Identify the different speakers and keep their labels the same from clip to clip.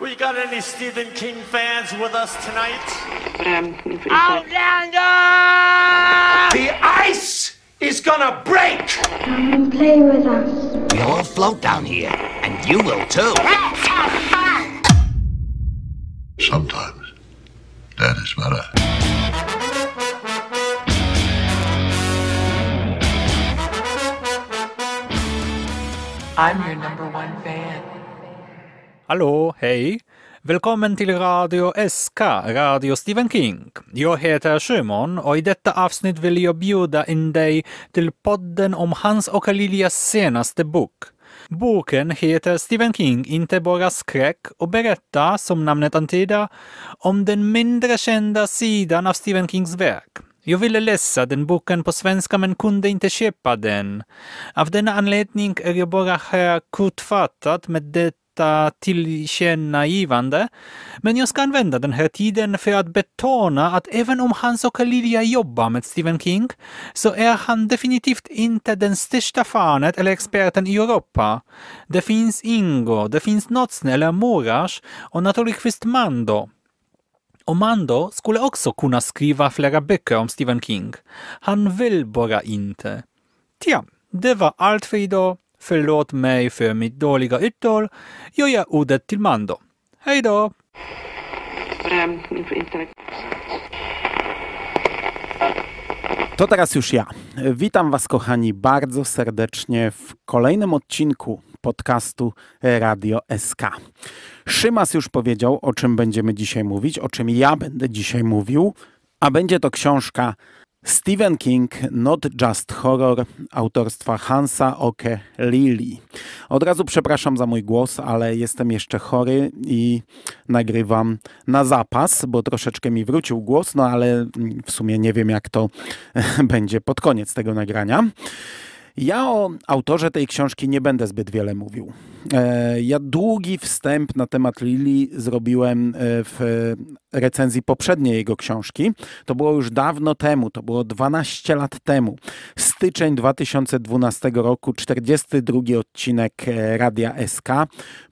Speaker 1: We got any Stephen King fans with us tonight? Outlander! The ice is gonna break! Come and play with us. we all float down here, and you will too. Let's have fun!
Speaker 2: Sometimes, that is better.
Speaker 1: I'm your number one fan.
Speaker 2: Hallå, hej! Välkommen till Radio SK, Radio Stephen King. Jag heter Simon och i detta avsnitt vill jag bjuda in dig till podden om hans och Lilias senaste bok. Boken heter Stephen King, inte bara skräck och berättar, som namnet antyder, om den mindre kända sidan av Stephen Kings verk. Jag ville läsa den boken på svenska men kunde inte köpa den. Av denna anledning är jag bara här kortfattat med det tillkännagivande. Men jag ska använda den här tiden för att betona att även om Hans och Lilja jobbar med Stephen King så är han definitivt inte den största fanet eller experten i Europa. Det finns Ingo, det finns Notsen eller Morash och naturligtvis Mando. Och Mando skulle också kunna skriva flera böcker om Stephen King. Han vill bara inte. Tja, det var allt för idag. Förlåt mig för mitt dåliga uttal. Jag ger ordet till Mando. Hej då!
Speaker 1: To teraz już ja. Witam Was, kochani, bardzo serdecznie w kolejnym odcinku podcastu Radio SK. Szymas już powiedział, o czym będziemy dzisiaj mówić, o czym ja będę dzisiaj mówił, a będzie to książka Stephen King, Not Just Horror autorstwa Hansa Oke Lili. Od razu przepraszam za mój głos, ale jestem jeszcze chory i nagrywam na zapas, bo troszeczkę mi wrócił głos, no ale w sumie nie wiem jak to będzie pod koniec tego nagrania. Ja o autorze tej książki nie będę zbyt wiele mówił. E, ja długi wstęp na temat Lili zrobiłem e, w recenzji poprzedniej jego książki. To było już dawno temu, to było 12 lat temu. Styczeń 2012 roku, 42 odcinek e, Radia SK.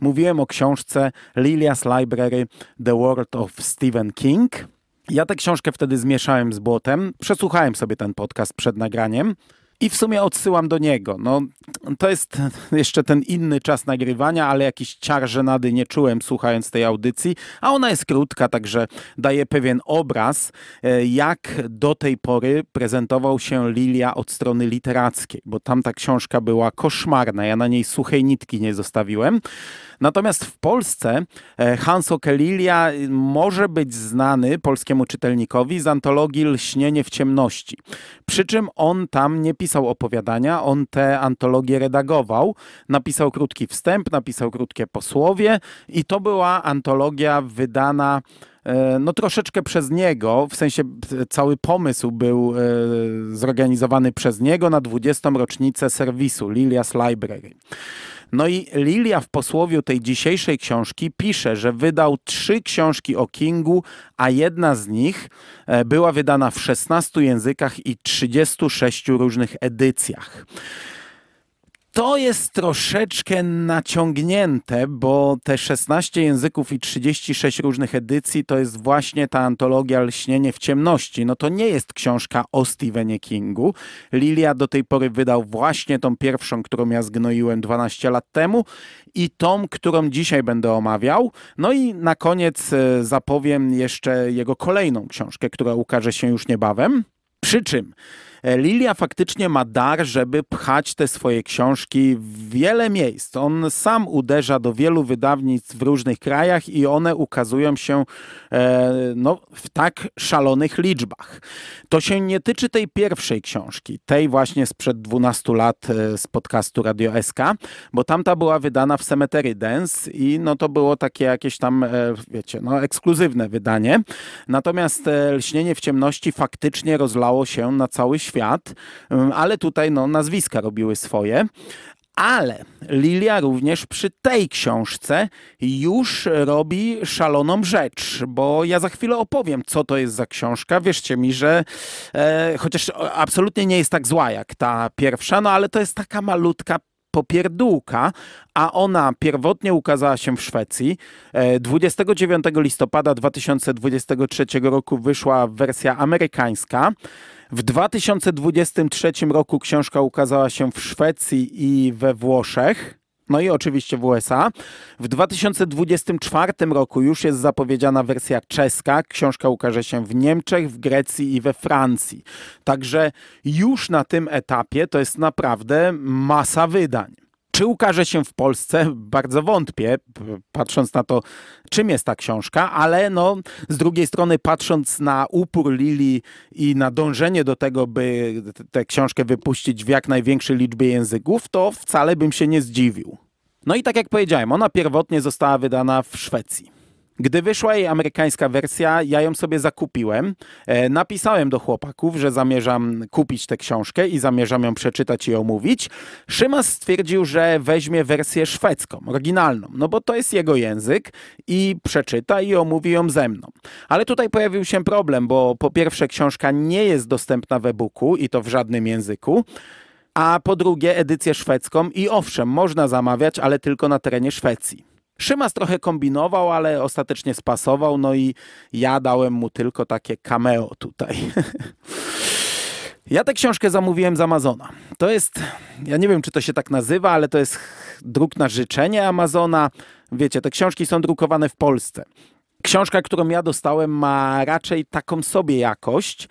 Speaker 1: Mówiłem o książce Lilia's Library The World of Stephen King. Ja tę książkę wtedy zmieszałem z błotem. Przesłuchałem sobie ten podcast przed nagraniem. I w sumie odsyłam do niego. No, to jest jeszcze ten inny czas nagrywania, ale jakiś ciar żenady nie czułem słuchając tej audycji, a ona jest krótka, także daje pewien obraz, e, jak do tej pory prezentował się Lilia od strony literackiej, bo tam ta książka była koszmarna, ja na niej suchej nitki nie zostawiłem. Natomiast w Polsce e, Hans Okelilia może być znany polskiemu czytelnikowi z antologii Lśnienie w ciemności, przy czym on tam nie pisał pisał opowiadania, on te antologie redagował. Napisał krótki wstęp, napisał krótkie posłowie i to była antologia wydana e, no troszeczkę przez niego, w sensie e, cały pomysł był e, zorganizowany przez niego na 20. rocznicę serwisu Lilias Library. No i Lilia w posłowiu tej dzisiejszej książki pisze, że wydał trzy książki o Kingu, a jedna z nich e, była wydana w 16 językach i 36 różnych edycjach. To jest troszeczkę naciągnięte, bo te 16 języków i 36 różnych edycji to jest właśnie ta antologia Lśnienie w ciemności. No to nie jest książka o Stephenie Kingu. Lilia do tej pory wydał właśnie tą pierwszą, którą ja zgnoiłem 12 lat temu i tą, którą dzisiaj będę omawiał. No i na koniec e, zapowiem jeszcze jego kolejną książkę, która ukaże się już niebawem. Przy czym E, Lilia faktycznie ma dar, żeby pchać te swoje książki w wiele miejsc. On sam uderza do wielu wydawnictw w różnych krajach i one ukazują się e, no, w tak szalonych liczbach. To się nie tyczy tej pierwszej książki, tej właśnie sprzed 12 lat e, z podcastu Radio SK, bo tamta była wydana w Cemetery Dance i no to było takie jakieś tam, wiecie, no ekskluzywne wydanie. Natomiast Lśnienie w ciemności faktycznie rozlało się na cały świat świat, ale tutaj no, nazwiska robiły swoje. Ale Lilia również przy tej książce już robi szaloną rzecz, bo ja za chwilę opowiem, co to jest za książka. Wierzcie mi, że e, chociaż absolutnie nie jest tak zła jak ta pierwsza, no ale to jest taka malutka popierdółka, a ona pierwotnie ukazała się w Szwecji. 29 e, listopada 2023 roku wyszła wersja amerykańska. W 2023 roku książka ukazała się w Szwecji i we Włoszech. No i oczywiście w USA. W 2024 roku już jest zapowiedziana wersja czeska. Książka ukaże się w Niemczech, w Grecji i we Francji. Także już na tym etapie to jest naprawdę masa wydań. Czy ukaże się w Polsce? Bardzo wątpię, patrząc na to, czym jest ta książka, ale no, z drugiej strony, patrząc na upór Lili i na dążenie do tego, by tę książkę wypuścić w jak największej liczbie języków, to wcale bym się nie zdziwił. No i tak jak powiedziałem, ona pierwotnie została wydana w Szwecji. Gdy wyszła jej amerykańska wersja, ja ją sobie zakupiłem. E, napisałem do chłopaków, że zamierzam kupić tę książkę i zamierzam ją przeczytać i omówić. Szymas stwierdził, że weźmie wersję szwedzką, oryginalną, no bo to jest jego język i przeczyta i omówi ją ze mną. Ale tutaj pojawił się problem, bo po pierwsze książka nie jest dostępna w e-booku i to w żadnym języku. A po drugie, edycję szwedzką i owszem, można zamawiać, ale tylko na terenie Szwecji. Szymas trochę kombinował, ale ostatecznie spasował, no i ja dałem mu tylko takie cameo tutaj. Ja tę książkę zamówiłem z Amazona. To jest, ja nie wiem czy to się tak nazywa, ale to jest druk na życzenie Amazona. Wiecie, te książki są drukowane w Polsce. Książka, którą ja dostałem, ma raczej taką sobie jakość,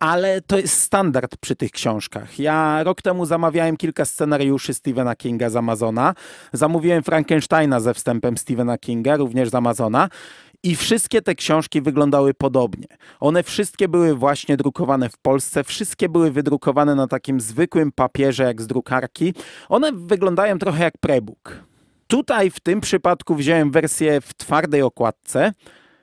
Speaker 1: ale to jest standard przy tych książkach. Ja rok temu zamawiałem kilka scenariuszy Stephena Kinga z Amazona. Zamówiłem Frankensteina ze wstępem Stephena Kinga, również z Amazona. I wszystkie te książki wyglądały podobnie. One wszystkie były właśnie drukowane w Polsce, wszystkie były wydrukowane na takim zwykłym papierze jak z drukarki. One wyglądają trochę jak prebook. Tutaj w tym przypadku wziąłem wersję w twardej okładce,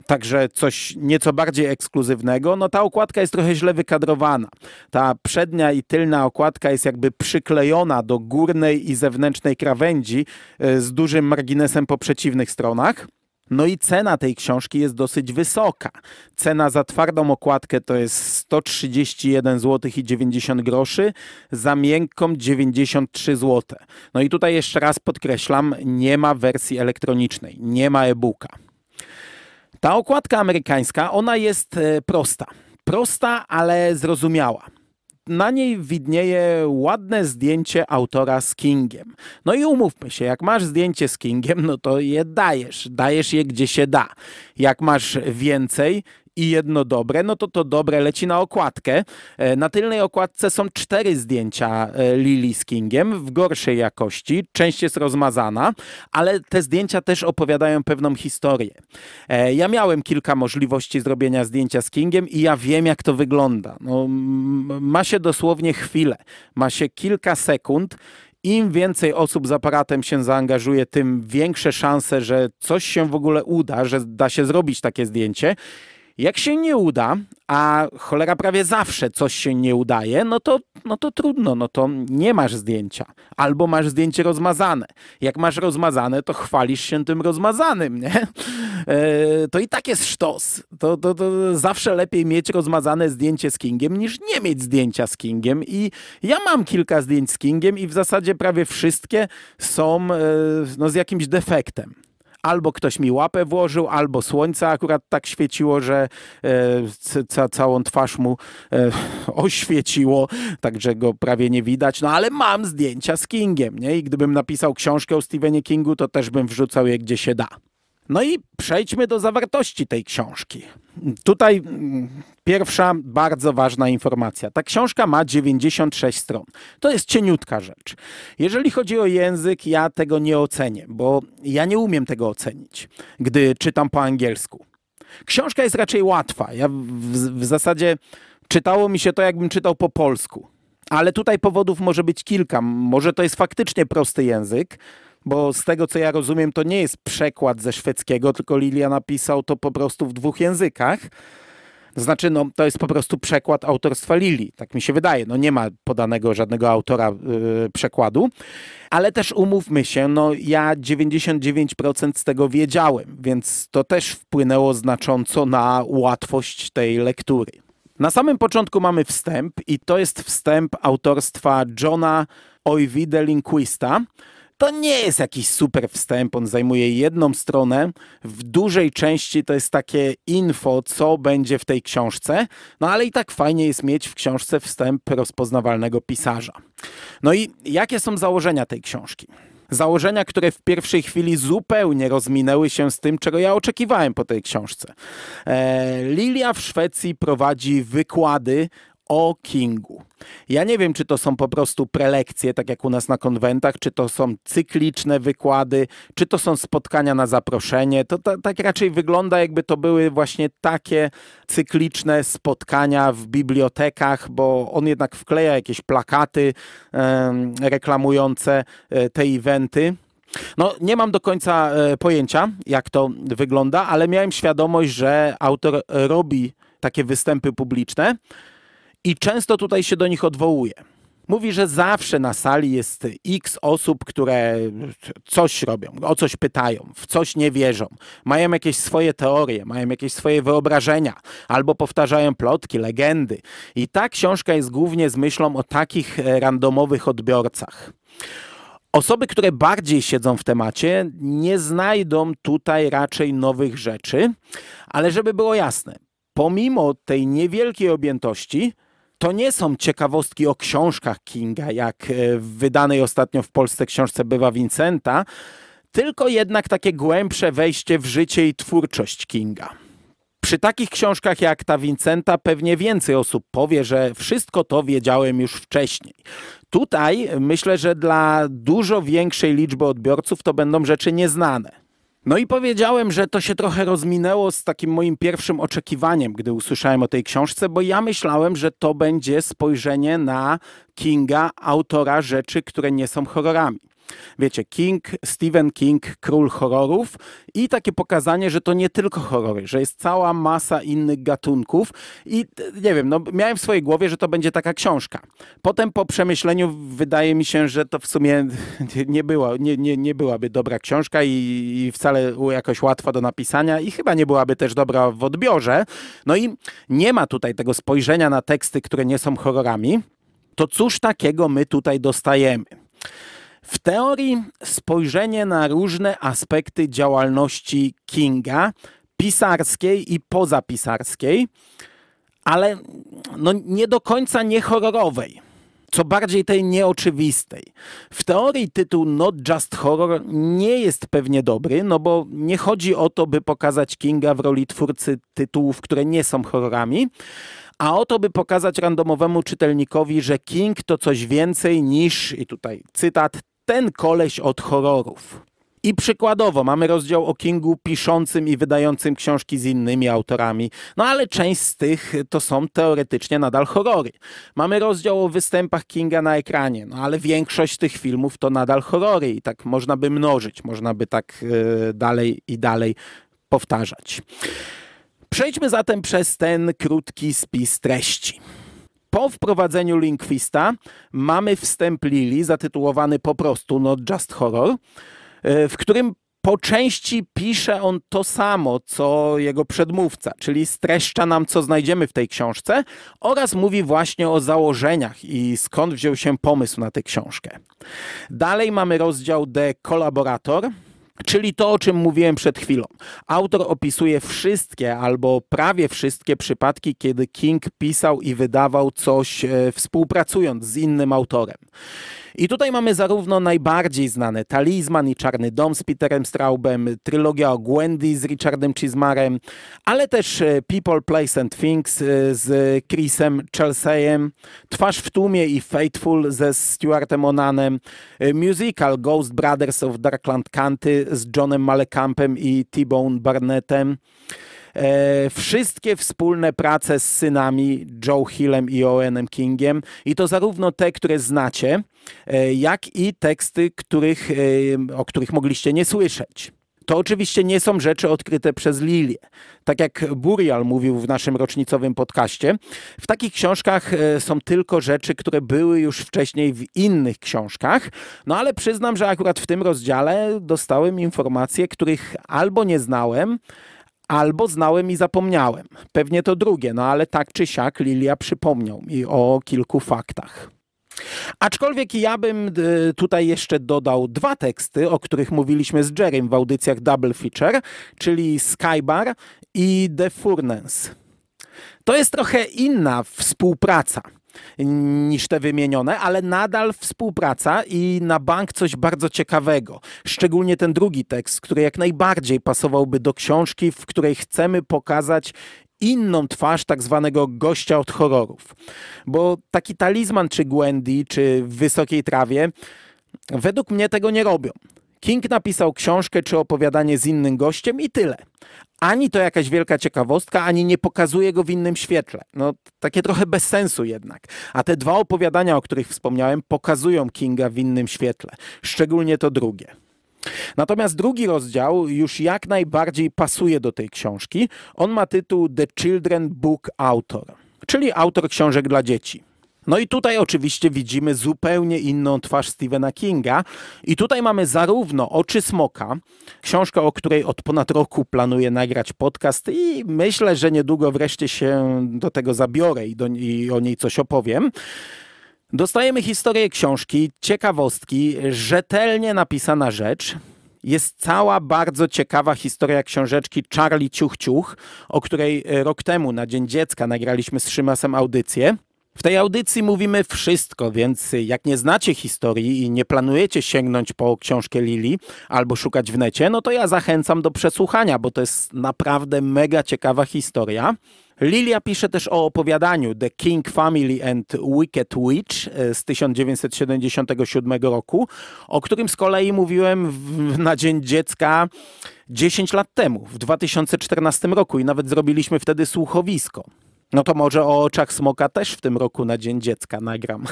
Speaker 1: także coś nieco bardziej ekskluzywnego. No ta okładka jest trochę źle wykadrowana. Ta przednia i tylna okładka jest jakby przyklejona do górnej i zewnętrznej krawędzi e, z dużym marginesem po przeciwnych stronach. No i cena tej książki jest dosyć wysoka. Cena za twardą okładkę to jest 131 zł i 90 groszy, za miękką 93 zł. No i tutaj jeszcze raz podkreślam, nie ma wersji elektronicznej, nie ma e-booka. Ta okładka amerykańska, ona jest e, prosta. Prosta, ale zrozumiała na niej widnieje ładne zdjęcie autora z Kingiem. No i umówmy się, jak masz zdjęcie z Kingiem, no to je dajesz. Dajesz je gdzie się da. Jak masz więcej i jedno dobre, no to to dobre leci na okładkę. E, na tylnej okładce są cztery zdjęcia e, Lili z Kingiem w gorszej jakości, część jest rozmazana, ale te zdjęcia też opowiadają pewną historię. E, ja miałem kilka możliwości zrobienia zdjęcia z Kingiem i ja wiem jak to wygląda. No, ma się dosłownie chwilę, ma się kilka sekund im więcej osób z aparatem się zaangażuje, tym większe szanse, że coś się w ogóle uda, że da się zrobić takie zdjęcie. Jak się nie uda, a cholera prawie zawsze coś się nie udaje, no to, no to trudno, no to nie masz zdjęcia. Albo masz zdjęcie rozmazane. Jak masz rozmazane, to chwalisz się tym rozmazanym, nie? E, to i tak jest sztos. To, to, to zawsze lepiej mieć rozmazane zdjęcie z Kingiem, niż nie mieć zdjęcia z Kingiem. I ja mam kilka zdjęć z Kingiem i w zasadzie prawie wszystkie są e, no, z jakimś defektem albo ktoś mi łapę włożył, albo słońce akurat tak świeciło, że e, ca całą twarz mu e, oświeciło, także go prawie nie widać. No ale mam zdjęcia z Kingiem, nie? I gdybym napisał książkę o Stephenie Kingu, to też bym wrzucał je gdzie się da. No i przejdźmy do zawartości tej książki. Tutaj mm, pierwsza bardzo ważna informacja. Ta książka ma 96 stron. To jest cieniutka rzecz. Jeżeli chodzi o język, ja tego nie ocenię, bo ja nie umiem tego ocenić, gdy czytam po angielsku. Książka jest raczej łatwa. Ja w, w zasadzie czytało mi się to, jakbym czytał po polsku. Ale tutaj powodów może być kilka. Może to jest faktycznie prosty język, bo z tego, co ja rozumiem, to nie jest przekład ze szwedzkiego, tylko Lilia napisał to po prostu w dwóch językach. Znaczy, no, to jest po prostu przekład autorstwa Lili, tak mi się wydaje. No, nie ma podanego żadnego autora yy, przekładu, ale też umówmy się, no, ja 99% z tego wiedziałem, więc to też wpłynęło znacząco na łatwość tej lektury. Na samym początku mamy wstęp, i to jest wstęp autorstwa Johna Oivide Linquista. To nie jest jakiś super wstęp, on zajmuje jedną stronę. W dużej części to jest takie info, co będzie w tej książce, no ale i tak fajnie jest mieć w książce wstęp rozpoznawalnego pisarza. No i jakie są założenia tej książki? Założenia, które w pierwszej chwili zupełnie rozminęły się z tym, czego ja oczekiwałem po tej książce. E, Lilia w Szwecji prowadzi wykłady o Kingu. Ja nie wiem, czy to są po prostu prelekcje, tak jak u nas na konwentach, czy to są cykliczne wykłady, czy to są spotkania na zaproszenie. To ta, tak raczej wygląda, jakby to były właśnie takie cykliczne spotkania w bibliotekach, bo on jednak wkleja jakieś plakaty e, reklamujące e, te eventy. No, nie mam do końca e, pojęcia, jak to wygląda, ale miałem świadomość, że autor robi takie występy publiczne i często tutaj się do nich odwołuje. Mówi, że zawsze na sali jest x osób, które coś robią, o coś pytają, w coś nie wierzą, mają jakieś swoje teorie, mają jakieś swoje wyobrażenia, albo powtarzają plotki, legendy. I ta książka jest głównie z myślą o takich e, randomowych odbiorcach. Osoby, które bardziej siedzą w temacie, nie znajdą tutaj raczej nowych rzeczy, ale żeby było jasne, pomimo tej niewielkiej objętości, to nie są ciekawostki o książkach Kinga, jak e, w wydanej ostatnio w Polsce książce Bywa Vincenta, tylko jednak takie głębsze wejście w życie i twórczość Kinga. Przy takich książkach jak ta Vincenta pewnie więcej osób powie, że wszystko to wiedziałem już wcześniej. Tutaj myślę, że dla dużo większej liczby odbiorców to będą rzeczy nieznane. No i powiedziałem, że to się trochę rozminęło z takim moim pierwszym oczekiwaniem, gdy usłyszałem o tej książce, bo ja myślałem, że to będzie spojrzenie na Kinga, autora rzeczy, które nie są horrorami wiecie, King, Stephen King, król horrorów i takie pokazanie, że to nie tylko horrory, że jest cała masa innych gatunków i nie wiem, no miałem w swojej głowie, że to będzie taka książka. Potem po przemyśleniu wydaje mi się, że to w sumie nie, była, nie, nie, nie byłaby dobra książka i, i wcale jakoś łatwa do napisania i chyba nie byłaby też dobra w odbiorze. No i nie ma tutaj tego spojrzenia na teksty, które nie są horrorami. To cóż takiego my tutaj dostajemy? W teorii spojrzenie na różne aspekty działalności Kinga, pisarskiej i pozapisarskiej, ale no nie do końca niehorrorowej, co bardziej tej nieoczywistej. W teorii tytuł Not Just Horror nie jest pewnie dobry, no bo nie chodzi o to, by pokazać Kinga w roli twórcy tytułów, które nie są horrorami, a o to, by pokazać randomowemu czytelnikowi, że King to coś więcej niż, i tutaj cytat, ten koleś od horrorów. I przykładowo mamy rozdział o Kingu piszącym i wydającym książki z innymi autorami, no ale część z tych to są teoretycznie nadal horrory. Mamy rozdział o występach Kinga na ekranie, no ale większość tych filmów to nadal horrory i tak można by mnożyć, można by tak yy, dalej i dalej powtarzać. Przejdźmy zatem przez ten krótki spis treści. Po wprowadzeniu Linkwista mamy wstęp Lili zatytułowany po prostu "Not Just Horror, e, w którym po części pisze on to samo, co jego przedmówca, czyli streszcza nam, co znajdziemy w tej książce oraz mówi właśnie o założeniach i skąd wziął się pomysł na tę książkę. Dalej mamy rozdział De Collaborator, Czyli to, o czym mówiłem przed chwilą. Autor opisuje wszystkie albo prawie wszystkie przypadki, kiedy King pisał i wydawał coś e, współpracując z innym autorem. I tutaj mamy zarówno najbardziej znane Talizman i Czarny Dom z Peterem Straubem, trylogia o Gwendy z Richardem Chismarem, ale też e, People, Place and Things e, z Chrisem Chelseaem, Twarz w tłumie i Faithful ze Stuartem Onanem, e, musical Ghost Brothers of Darkland County z Johnem Malekampem i T-Bone Barnettem, E, wszystkie wspólne prace z synami Joe Hillem i Owenem Kingiem i to zarówno te, które znacie, e, jak i teksty, których, e, o których mogliście nie słyszeć. To oczywiście nie są rzeczy odkryte przez Lilię. Tak jak Burial mówił w naszym rocznicowym podcaście, w takich książkach są tylko rzeczy, które były już wcześniej w innych książkach. No ale przyznam, że akurat w tym rozdziale dostałem informacje, których albo nie znałem, Albo znałem i zapomniałem. Pewnie to drugie, no ale tak czy siak Lilia przypomniał mi o kilku faktach. Aczkolwiek ja bym y, tutaj jeszcze dodał dwa teksty, o których mówiliśmy z Jerrym w audycjach Double Feature, czyli Skybar i The Furnace. To jest trochę inna współpraca niż te wymienione, ale nadal współpraca i na bank coś bardzo ciekawego. Szczególnie ten drugi tekst, który jak najbardziej pasowałby do książki, w której chcemy pokazać inną twarz tak zwanego gościa od horrorów. Bo taki talizman czy Gwendy, czy w Wysokiej Trawie, według mnie tego nie robią. King napisał książkę czy opowiadanie z innym gościem i tyle ani to jakaś wielka ciekawostka, ani nie pokazuje go w innym świetle. No, takie trochę bez sensu jednak. A te dwa opowiadania, o których wspomniałem, pokazują Kinga w innym świetle, szczególnie to drugie. Natomiast drugi rozdział już jak najbardziej pasuje do tej książki. On ma tytuł The Children Book Author, czyli autor książek dla dzieci. No i tutaj oczywiście widzimy zupełnie inną twarz Stephena Kinga. I tutaj mamy zarówno Oczy Smoka, książkę, o której od ponad roku planuję nagrać podcast i myślę, że niedługo wreszcie się do tego zabiorę i, do, i o niej coś opowiem. Dostajemy historię książki, ciekawostki, rzetelnie napisana rzecz jest cała bardzo ciekawa historia książeczki Charlie Ciuchciuch, Ciuch, o której e, rok temu na Dzień Dziecka nagraliśmy z Szymasem audycję. W tej audycji mówimy wszystko, więc jak nie znacie historii i nie planujecie sięgnąć po książkę Lili albo szukać w necie, no to ja zachęcam do przesłuchania, bo to jest naprawdę mega ciekawa historia. Lilia pisze też o opowiadaniu The King Family and Wicked Witch e, z 1977 roku, o którym z kolei mówiłem w, na Dzień Dziecka 10 lat temu, w 2014 roku i nawet zrobiliśmy wtedy słuchowisko. No to może o oczach smoka też w tym roku na Dzień Dziecka nagram.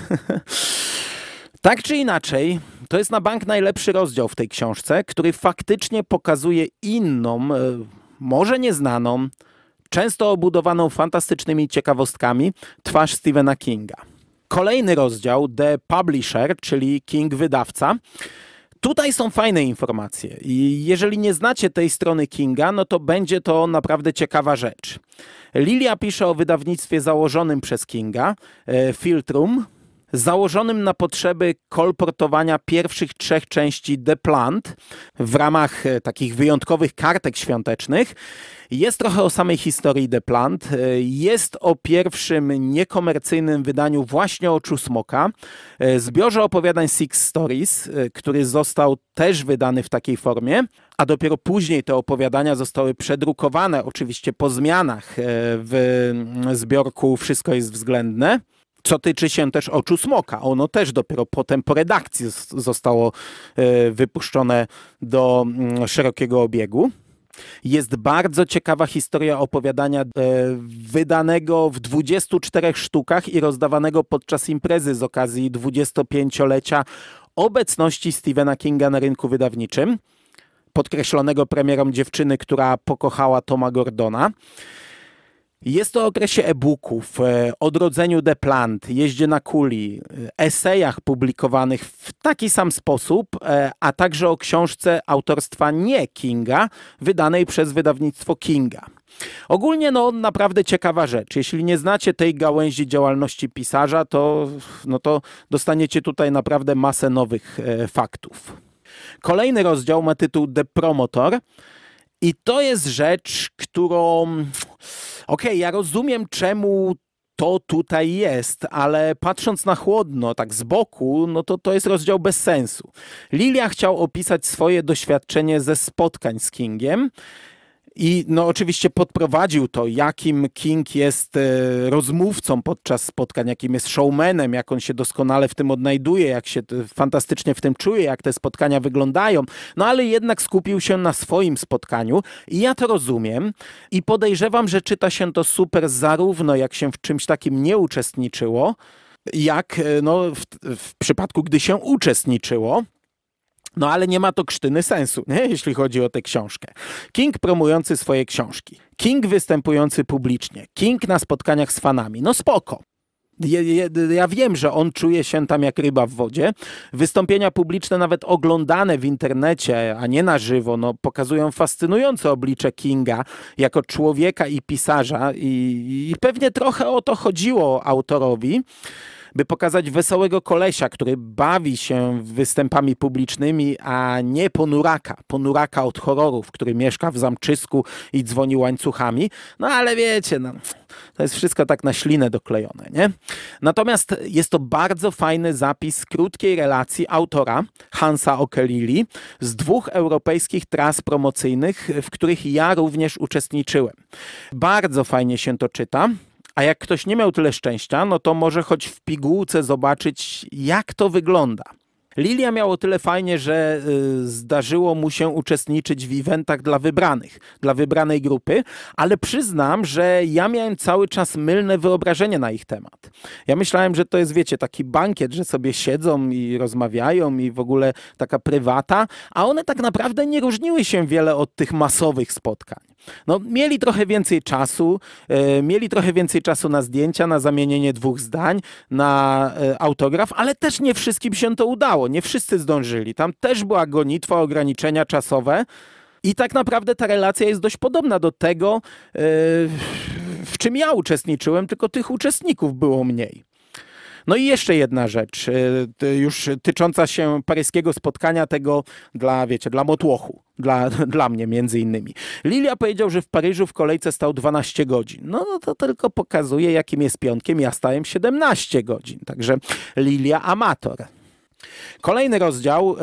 Speaker 1: tak czy inaczej, to jest na bank najlepszy rozdział w tej książce, który faktycznie pokazuje inną, e, może nieznaną, często obudowaną fantastycznymi ciekawostkami, twarz Stephena Kinga. Kolejny rozdział, The Publisher, czyli King Wydawca, Tutaj są fajne informacje i jeżeli nie znacie tej strony Kinga, no to będzie to naprawdę ciekawa rzecz. Lilia pisze o wydawnictwie założonym przez Kinga, e, Filtrum, założonym na potrzeby kolportowania pierwszych trzech części The Plant w ramach e, takich wyjątkowych kartek świątecznych. Jest trochę o samej historii The Plant, e, jest o pierwszym niekomercyjnym wydaniu właśnie Oczu Smoka, e, zbiorze opowiadań Six Stories, który został też wydany w takiej formie, a dopiero później te opowiadania zostały przedrukowane, oczywiście po zmianach w mm, zbiorku Wszystko jest względne. Co tyczy się też oczu smoka, ono też dopiero potem po redakcji zostało e, wypuszczone do mm, szerokiego obiegu. Jest bardzo ciekawa historia opowiadania e, wydanego w 24 sztukach i rozdawanego podczas imprezy z okazji 25-lecia obecności Stephena Kinga na rynku wydawniczym, podkreślonego premierą dziewczyny, która pokochała Toma Gordona. Jest to o okresie e-booków, e, odrodzeniu The Plant, jeździe na kuli, e, esejach publikowanych w taki sam sposób, e, a także o książce autorstwa nie Kinga, wydanej przez wydawnictwo Kinga. Ogólnie no naprawdę ciekawa rzecz. Jeśli nie znacie tej gałęzi działalności pisarza, to, no to dostaniecie tutaj naprawdę masę nowych e, faktów. Kolejny rozdział ma tytuł The Promotor. I to jest rzecz, którą okej, okay, ja rozumiem, czemu to tutaj jest, ale patrząc na chłodno, tak z boku, no to to jest rozdział bez sensu. Lilia chciał opisać swoje doświadczenie ze spotkań z Kingiem, i no oczywiście podprowadził to, jakim King jest e, rozmówcą podczas spotkań, jakim jest showmanem, jak on się doskonale w tym odnajduje, jak się e, fantastycznie w tym czuje, jak te spotkania wyglądają. No ale jednak skupił się na swoim spotkaniu i ja to rozumiem i podejrzewam, że czyta się to super zarówno jak się w czymś takim nie uczestniczyło, jak e, no, w, w przypadku, gdy się uczestniczyło. No ale nie ma to krztyny sensu, nie? jeśli chodzi o tę książkę. King promujący swoje książki, King występujący publicznie, King na spotkaniach z fanami, no spoko. Ja, wiem, że on czuje się tam jak ryba w wodzie. Wystąpienia publiczne, nawet oglądane w internecie, a nie na żywo, no, pokazują fascynujące oblicze Kinga jako człowieka i pisarza, i, i pewnie trochę o to chodziło autorowi by pokazać wesołego kolesia, który bawi się występami publicznymi, a nie ponuraka, ponuraka od horrorów, który mieszka w zamczysku i dzwoni łańcuchami. No ale wiecie, no, to jest wszystko tak na ślinę doklejone, nie? Natomiast jest to bardzo fajny zapis krótkiej relacji autora Hansa O'Kelly z dwóch europejskich tras promocyjnych, w których ja również uczestniczyłem. Bardzo fajnie się to czyta. A jak ktoś nie miał tyle szczęścia, no to może choć w pigułce zobaczyć, jak to wygląda. Lilia miało tyle fajnie, że y, zdarzyło mu się uczestniczyć w eventach dla wybranych, dla wybranej grupy, ale przyznam, że ja miałem cały czas mylne wyobrażenie na ich temat. Ja myślałem, że to jest, wiecie, taki bankiet, że sobie siedzą i rozmawiają i w ogóle taka prywata, a one tak naprawdę nie różniły się wiele od tych masowych spotkań. No, mieli trochę więcej czasu, e, mieli trochę więcej czasu na zdjęcia, na zamienienie dwóch zdań, na e, autograf, ale też nie wszystkim się to udało. Nie wszyscy zdążyli. Tam też była gonitwa, ograniczenia czasowe. I tak naprawdę ta relacja jest dość podobna do tego, e, w czym ja uczestniczyłem, tylko tych uczestników było mniej. No i jeszcze jedna rzecz, y, już tycząca się paryskiego spotkania tego dla, wiecie, dla motłochu dla, dla mnie między innymi. Lilia powiedział, że w Paryżu w kolejce stał 12 godzin. No, no, to tylko pokazuje, jakim jest piątkiem. Ja stałem 17 godzin. Także Lilia amator. Kolejny rozdział e,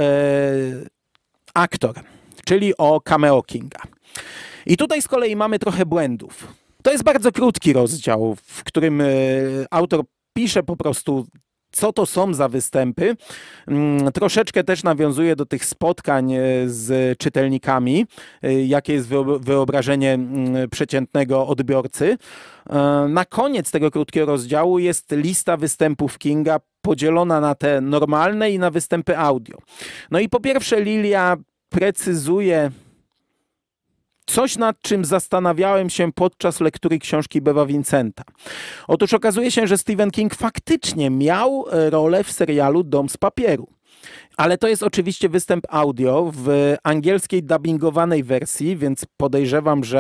Speaker 1: aktor, czyli o cameo Kinga. I tutaj z kolei mamy trochę błędów. To jest bardzo krótki rozdział, w którym e, autor pisze po prostu co to są za występy. Mm, troszeczkę też nawiązuje do tych spotkań e, z czytelnikami, e, jakie jest wyobrażenie mm, przeciętnego odbiorcy. E, na koniec tego krótkiego rozdziału jest lista występów Kinga podzielona na te normalne i na występy audio. No i po pierwsze Lilia precyzuje Coś, nad czym zastanawiałem się podczas lektury książki Bewa Vincenta. Otóż okazuje się, że Stephen King faktycznie miał e, rolę w serialu Dom z papieru. Ale to jest oczywiście występ audio w angielskiej dubbingowanej wersji, więc podejrzewam, że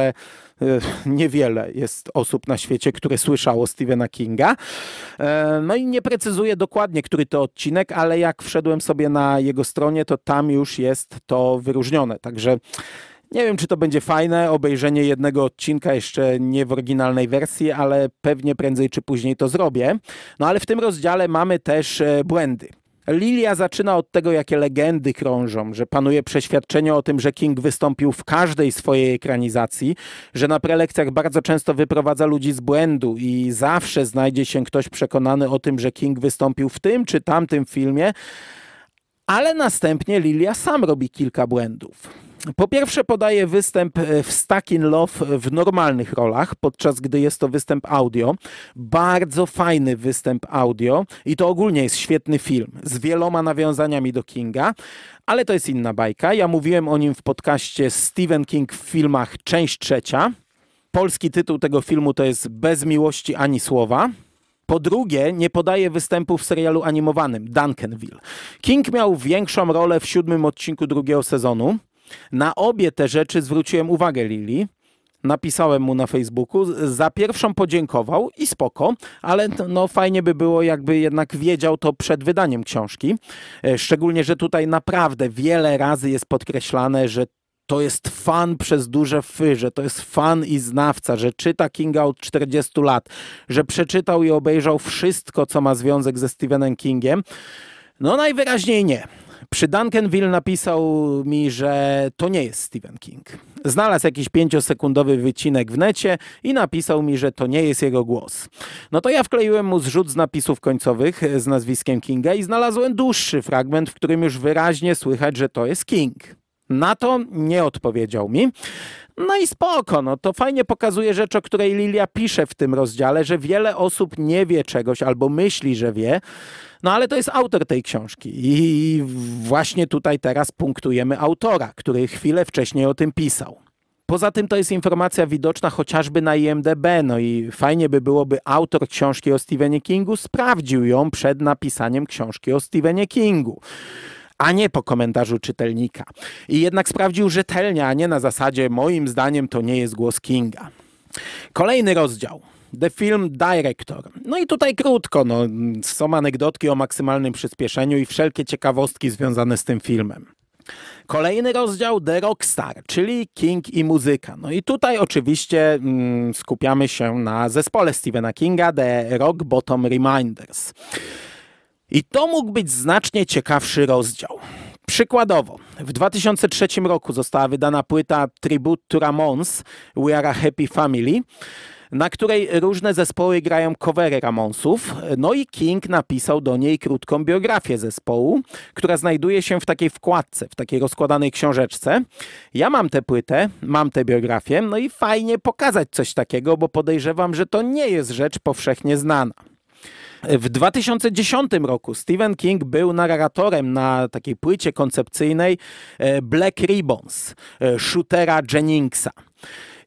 Speaker 1: e, niewiele jest osób na świecie, które słyszało Stephena Kinga. E, no i nie precyzuję dokładnie, który to odcinek, ale jak wszedłem sobie na jego stronie, to tam już jest to wyróżnione. Także nie wiem, czy to będzie fajne obejrzenie jednego odcinka, jeszcze nie w oryginalnej wersji, ale pewnie prędzej czy później to zrobię. No ale w tym rozdziale mamy też e, błędy. Lilia zaczyna od tego, jakie legendy krążą, że panuje przeświadczenie o tym, że King wystąpił w każdej swojej ekranizacji, że na prelekcjach bardzo często wyprowadza ludzi z błędu i zawsze znajdzie się ktoś przekonany o tym, że King wystąpił w tym czy tamtym filmie, ale następnie Lilia sam robi kilka błędów. Po pierwsze podaje występ e, w Stuck in Love w normalnych rolach, podczas gdy jest to występ audio. Bardzo fajny występ audio i to ogólnie jest świetny film z wieloma nawiązaniami do Kinga, ale to jest inna bajka. Ja mówiłem o nim w podcaście Stephen King w filmach, część trzecia. Polski tytuł tego filmu to jest Bez miłości ani słowa. Po drugie, nie podaje występu w serialu animowanym Duncanville. King miał większą rolę w siódmym odcinku drugiego sezonu. Na obie te rzeczy zwróciłem uwagę Lili. Napisałem mu na Facebooku, za pierwszą podziękował i spoko, ale no fajnie by było, jakby jednak wiedział to przed wydaniem książki. E, szczególnie, że tutaj naprawdę wiele razy jest podkreślane, że to jest fan przez duże fy, że to jest fan i znawca, że czyta Kinga od 40 lat, że przeczytał i obejrzał wszystko, co ma związek ze Stephenem Kingiem. No najwyraźniej nie. Przy Duncanville napisał mi, że to nie jest Stephen King. Znalazł jakiś pięciosekundowy wycinek w necie i napisał mi, że to nie jest jego głos. No to ja wkleiłem mu zrzut z napisów końcowych e, z nazwiskiem Kinga i znalazłem dłuższy fragment, w którym już wyraźnie słychać, że to jest King. Na to nie odpowiedział mi. No i spoko, no to fajnie pokazuje rzecz, o której Lilia pisze w tym rozdziale, że wiele osób nie wie czegoś albo myśli, że wie. No ale to jest autor tej książki i właśnie tutaj teraz punktujemy autora, który chwilę wcześniej o tym pisał. Poza tym to jest informacja widoczna chociażby na IMDB, no i fajnie by było, by autor książki o Stephenie Kingu sprawdził ją przed napisaniem książki o Stephenie Kingu a nie po komentarzu czytelnika. I jednak sprawdził rzetelnie, a nie na zasadzie moim zdaniem to nie jest głos Kinga. Kolejny rozdział. The Film Director. No i tutaj krótko, no, są anegdotki o maksymalnym przyspieszeniu i wszelkie ciekawostki związane z tym filmem. Kolejny rozdział The Rockstar, czyli King i muzyka. No i tutaj oczywiście mm, skupiamy się na zespole Stephena Kinga The Rock Bottom Reminders. I to mógł być znacznie ciekawszy rozdział. Przykładowo, w 2003 roku została wydana płyta Tribute to Ramones We Are a Happy Family, na której różne zespoły grają covery Ramonsów. No i King napisał do niej krótką biografię zespołu, która znajduje się w takiej wkładce, w takiej rozkładanej książeczce. Ja mam tę płytę, mam tę biografię, no i fajnie pokazać coś takiego, bo podejrzewam, że to nie jest rzecz powszechnie znana. W 2010 roku Stephen King był narratorem na takiej płycie koncepcyjnej e, Black Ribbons e, shootera Jenningsa.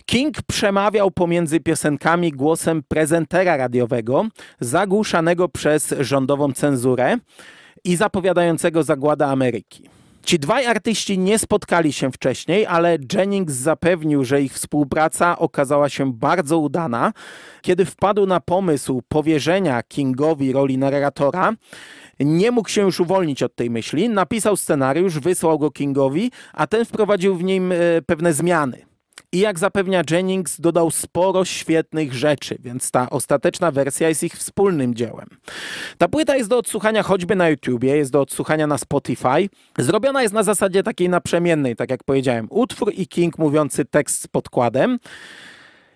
Speaker 1: King przemawiał pomiędzy piosenkami głosem prezentera radiowego, zagłuszanego przez rządową cenzurę i zapowiadającego zagładę Ameryki. Ci dwaj artyści nie spotkali się wcześniej, ale Jennings zapewnił, że ich współpraca okazała się bardzo udana. Kiedy wpadł na pomysł powierzenia Kingowi roli narratora, nie mógł się już uwolnić od tej myśli. Napisał scenariusz, wysłał go Kingowi, a ten wprowadził w nim e, pewne zmiany i jak zapewnia Jennings, dodał sporo świetnych rzeczy, więc ta ostateczna wersja jest ich wspólnym dziełem. Ta płyta jest do odsłuchania choćby na YouTubie, jest do odsłuchania na Spotify. Zrobiona jest na zasadzie takiej naprzemiennej, tak jak powiedziałem, utwór i King mówiący tekst z podkładem.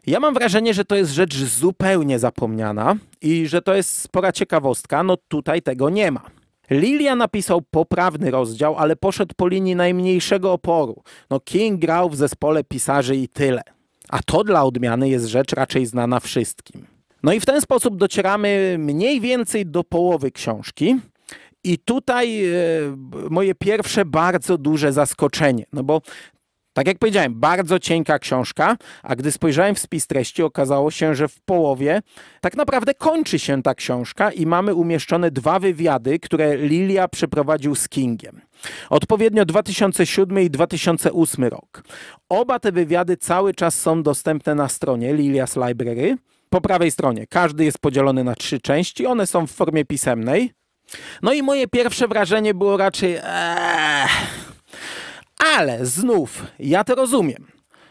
Speaker 1: Ja mam wrażenie, że to jest rzecz zupełnie zapomniana i że to jest spora ciekawostka. No tutaj tego nie ma. Lilia napisał poprawny rozdział, ale poszedł po linii najmniejszego oporu. No King grał w zespole pisarzy i tyle. A to dla odmiany jest rzecz raczej znana wszystkim. No i w ten sposób docieramy mniej więcej do połowy książki. I tutaj e, moje pierwsze bardzo duże zaskoczenie, no bo tak jak powiedziałem, bardzo cienka książka, a gdy spojrzałem w spis treści, okazało się, że w połowie tak naprawdę kończy się ta książka i mamy umieszczone dwa wywiady, które Lilia przeprowadził z Kingiem. Odpowiednio 2007 i 2008 rok. Oba te wywiady cały czas są dostępne na stronie Lilia's Library. Po prawej stronie każdy jest podzielony na trzy części, one są w formie pisemnej. No i moje pierwsze wrażenie było raczej. Ale znów, ja to rozumiem.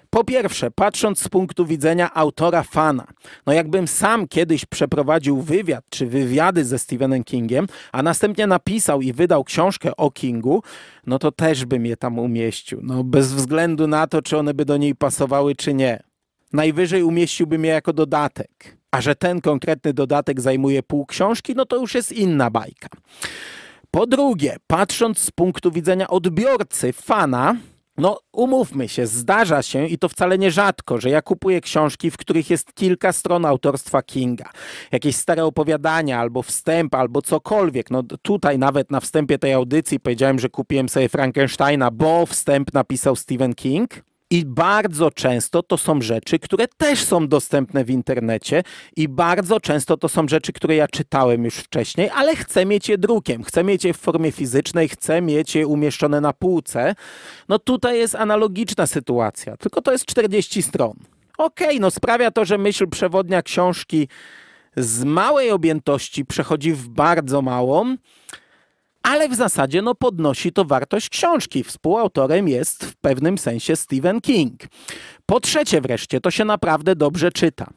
Speaker 1: Po pierwsze, patrząc z punktu widzenia autora fana, no jakbym sam kiedyś przeprowadził wywiad czy wywiady ze Stephenem Kingiem, a następnie napisał i wydał książkę o Kingu, no to też bym je tam umieścił. No bez względu na to, czy one by do niej pasowały, czy nie. Najwyżej umieściłbym je jako dodatek. A że ten konkretny dodatek zajmuje pół książki, no to już jest inna bajka. Po drugie, patrząc z punktu widzenia odbiorcy, fana, no, umówmy się, zdarza się i to wcale nie rzadko, że ja kupuję książki, w których jest kilka stron autorstwa Kinga. Jakieś stare opowiadania, albo wstęp, albo cokolwiek. No, tutaj nawet na wstępie tej audycji powiedziałem, że kupiłem sobie Frankensteina, bo wstęp napisał Stephen King. I bardzo często to są rzeczy, które też są dostępne w internecie, i bardzo często to są rzeczy, które ja czytałem już wcześniej, ale chcę mieć je drukiem, chcę mieć je w formie fizycznej, chcę mieć je umieszczone na półce. No tutaj jest analogiczna sytuacja, tylko to jest 40 stron. Okej, okay, no sprawia to, że myśl przewodnia książki z małej objętości przechodzi w bardzo małą, ale w zasadzie no, podnosi to wartość książki. Współautorem jest w pewnym sensie Stephen King. Po trzecie wreszcie, to się naprawdę dobrze czyta.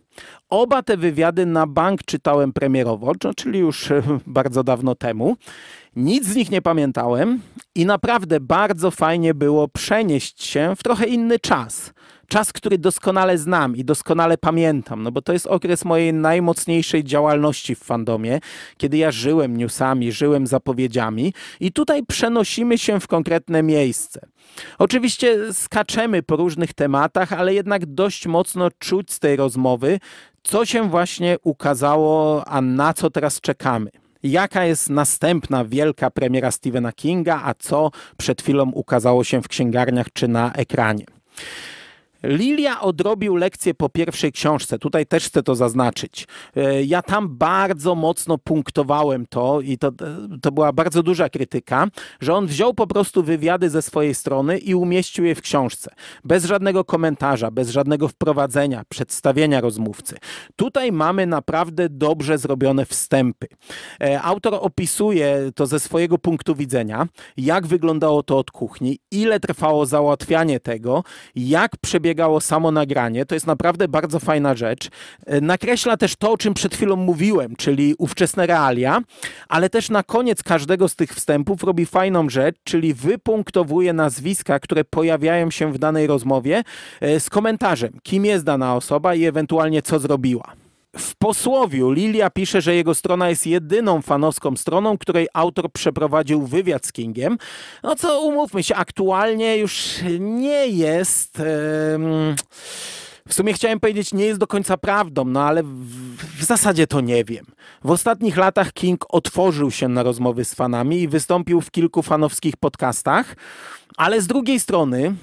Speaker 1: Oba te wywiady na bank czytałem premierowo, no, czyli już e, bardzo dawno temu. Nic z nich nie pamiętałem i naprawdę bardzo fajnie było przenieść się w trochę inny czas czas, który doskonale znam i doskonale pamiętam, no bo to jest okres mojej najmocniejszej działalności w fandomie, kiedy ja żyłem newsami, żyłem zapowiedziami i tutaj przenosimy się w konkretne miejsce. Oczywiście skaczemy po różnych tematach, ale jednak dość mocno czuć z tej rozmowy, co się właśnie ukazało, a na co teraz czekamy jaka jest następna wielka premiera Stephena Kinga, a co przed chwilą ukazało się w księgarniach czy na ekranie. Lilia odrobił lekcję po pierwszej książce. Tutaj też chcę to zaznaczyć. E, ja tam bardzo mocno punktowałem to i to, to była bardzo duża krytyka, że on wziął po prostu wywiady ze swojej strony i umieścił je w książce. Bez żadnego komentarza, bez żadnego wprowadzenia, przedstawienia rozmówcy. Tutaj mamy naprawdę dobrze zrobione wstępy. E, autor opisuje to ze swojego punktu widzenia, jak wyglądało to od kuchni, ile trwało załatwianie tego, jak przebiegło przebiegało samo nagranie. To jest naprawdę bardzo fajna rzecz. E, nakreśla też to, o czym przed chwilą mówiłem, czyli ówczesne realia, ale też na koniec każdego z tych wstępów robi fajną rzecz, czyli wypunktowuje nazwiska, które pojawiają się w danej rozmowie e, z komentarzem, kim jest dana osoba i ewentualnie co zrobiła. W posłowiu Lilia pisze, że jego strona jest jedyną fanowską stroną, której autor przeprowadził wywiad z Kingiem. No co umówmy się, aktualnie już nie jest. W sumie chciałem powiedzieć, nie jest do końca prawdą, no ale w, w, zasadzie to nie wiem. W ostatnich latach King otworzył się na rozmowy z fanami i wystąpił w kilku fanowskich podcastach, ale z drugiej strony,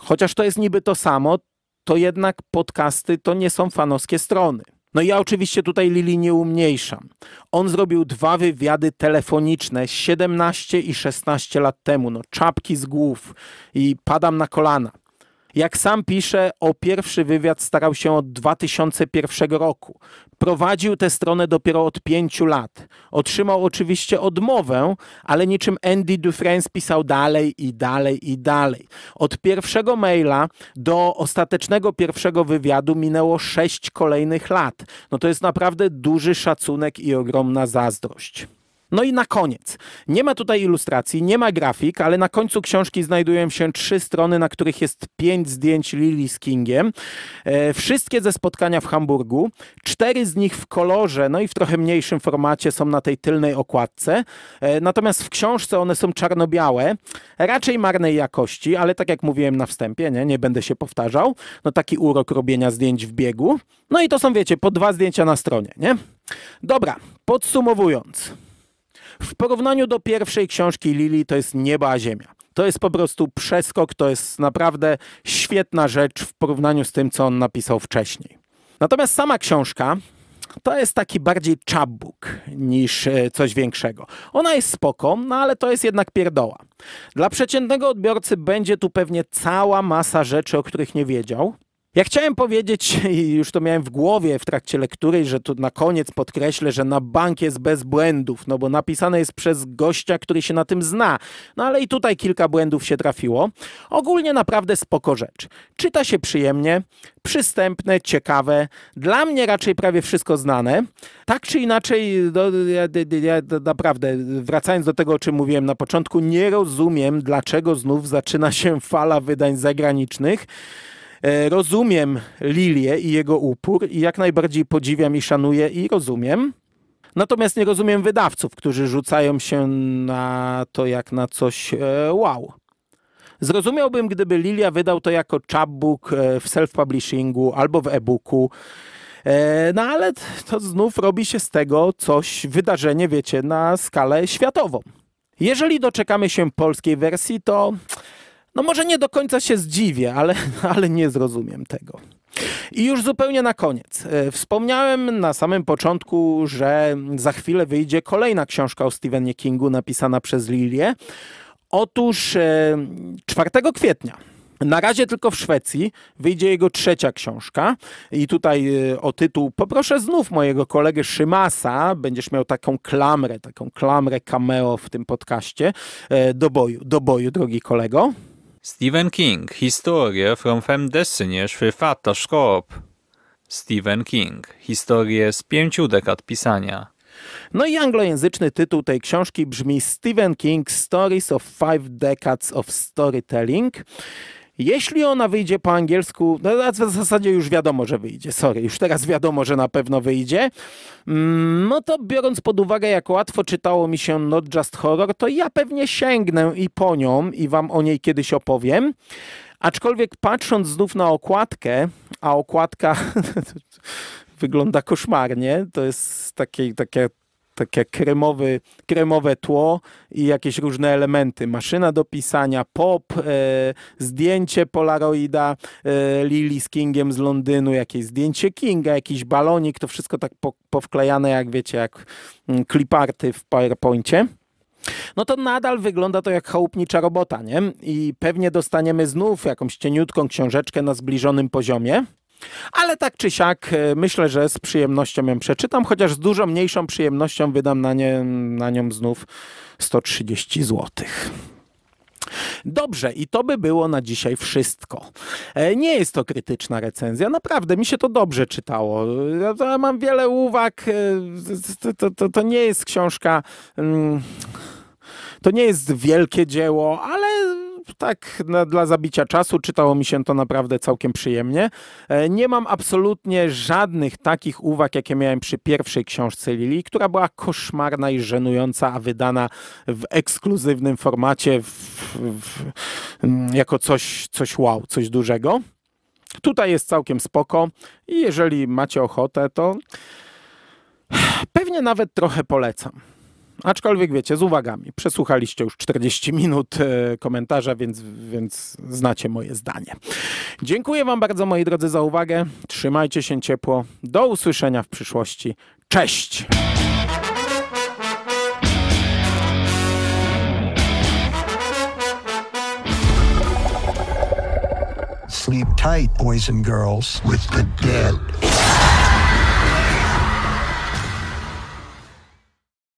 Speaker 1: chociaż to jest niby to samo, to jednak podcasty to nie są fanowskie strony. No ja oczywiście tutaj Lili nie umniejszam. On zrobił dwa wywiady telefoniczne 17 i 16 lat temu. No czapki z głów i padam na kolana. Jak sam pisze, o pierwszy wywiad starał się od 2001 roku. Prowadził tę stronę dopiero od pięciu lat. Otrzymał oczywiście odmowę, ale niczym Andy Dufresne pisał dalej i dalej i dalej. Od pierwszego maila do ostatecznego pierwszego wywiadu minęło sześć kolejnych lat. No to jest naprawdę duży szacunek i ogromna zazdrość. No i na koniec. Nie ma tutaj ilustracji, nie ma grafik, ale na końcu książki znajdują się trzy strony, na których jest pięć zdjęć Lily z Kingiem. E, wszystkie ze spotkania w Hamburgu. Cztery z nich w kolorze, no i w trochę mniejszym formacie są na tej tylnej okładce. E, natomiast w książce one są czarno-białe, raczej marnej jakości, ale tak jak mówiłem na wstępie, nie, nie będę się powtarzał. No taki urok robienia zdjęć w biegu. No i to są, wiecie, po dwa zdjęcia na stronie, nie? Dobra, podsumowując. W porównaniu do pierwszej książki Lili to jest nieba a ziemia. To jest po prostu przeskok, to jest naprawdę świetna rzecz w porównaniu z tym, co on napisał wcześniej. Natomiast sama książka to jest taki bardziej czabuk niż e, coś większego. Ona jest spoko, no ale to jest jednak pierdoła. Dla przeciętnego odbiorcy będzie tu pewnie cała masa rzeczy, o których nie wiedział. Ja chciałem powiedzieć, i już to miałem w głowie w trakcie lektury, że tu na koniec podkreślę, że na bank jest bez błędów, no bo napisane jest przez gościa, który się na tym zna. No ale i tutaj kilka błędów się trafiło. Ogólnie naprawdę spoko rzecz. Czyta się przyjemnie, przystępne, ciekawe. Dla mnie raczej prawie wszystko znane. Tak czy inaczej, no, ja, ja, naprawdę, wracając do tego, o czym mówiłem na początku, nie rozumiem, dlaczego znów zaczyna się fala wydań zagranicznych. E, rozumiem Lilię i jego upór i jak najbardziej podziwiam i szanuję i rozumiem. Natomiast nie rozumiem wydawców, którzy rzucają się na to jak na coś e, wow. Zrozumiałbym, gdyby Lilia wydał to jako chapbook e, w self-publishingu albo w e-booku. No ale to znów robi się z tego coś, wydarzenie, wiecie, na skalę światową. Jeżeli doczekamy się polskiej wersji, to no może nie do końca się zdziwię, ale, ale nie zrozumiem tego. I już zupełnie na koniec. E, wspomniałem na samym początku, że za chwilę wyjdzie kolejna książka o Stephenie Kingu napisana przez Lilię. Otóż 4 e, kwietnia na razie tylko w Szwecji wyjdzie jego trzecia książka i tutaj e, o tytuł poproszę znów mojego kolegę Szymasa, będziesz miał taką klamrę, taką klamrę cameo w tym podcaście do boju, do boju drogi kolego.
Speaker 2: Stephen King. Historie from Fem Destinie Schwyfata Szkop. Stephen King. Historie z pięciu dekad pisania.
Speaker 1: No i anglojęzyczny tytuł tej książki brzmi Stephen King Stories of Five Decades of Storytelling. Jeśli ona wyjdzie po angielsku, no w zasadzie już wiadomo, że wyjdzie, sorry, już teraz wiadomo, że na pewno wyjdzie, mm, no to biorąc pod uwagę, jak łatwo czytało mi się Not Just Horror, to ja pewnie sięgnę i po nią i wam o niej kiedyś opowiem. Aczkolwiek patrząc znów na okładkę, a okładka wygląda koszmarnie, to jest takie, takie takie kremowy, kremowe tło i jakieś różne elementy. Maszyna do pisania, pop, e, zdjęcie Polaroida e, Lily z Kingiem z Londynu, jakieś zdjęcie Kinga, jakiś balonik, to wszystko tak po, powklejane, jak wiecie, jak mm, kliparty w PowerPoincie no to nadal wygląda to jak chałupnicza robota, nie? I pewnie dostaniemy znów jakąś cieniutką książeczkę na zbliżonym poziomie. Ale tak czy siak, e, myślę, że z przyjemnością ją przeczytam, chociaż z dużo mniejszą przyjemnością wydam na, nie, na nią znów 130 złotych. Dobrze, i to by było na dzisiaj wszystko. E, nie jest to krytyczna recenzja, naprawdę mi się to dobrze czytało. Ja mam wiele uwag. E, to, to, to, to nie jest książka. Mm, to nie jest wielkie dzieło, ale tak na, dla zabicia czasu, czytało mi się to naprawdę całkiem przyjemnie. E, nie mam absolutnie żadnych takich uwag, jakie miałem przy pierwszej książce Lili, która była koszmarna i żenująca, a wydana w ekskluzywnym formacie w, w, mm, jako coś, coś wow, coś dużego. Tutaj jest całkiem spoko i jeżeli macie ochotę, to pewnie nawet trochę polecam. Aczkolwiek wiecie, z uwagami. Przesłuchaliście już 40 minut e, komentarza, więc, więc znacie moje zdanie. Dziękuję Wam bardzo, moi drodzy, za uwagę. Trzymajcie się ciepło. Do usłyszenia w przyszłości. Cześć!
Speaker 2: Sleep tight, boys and girls, with the dead.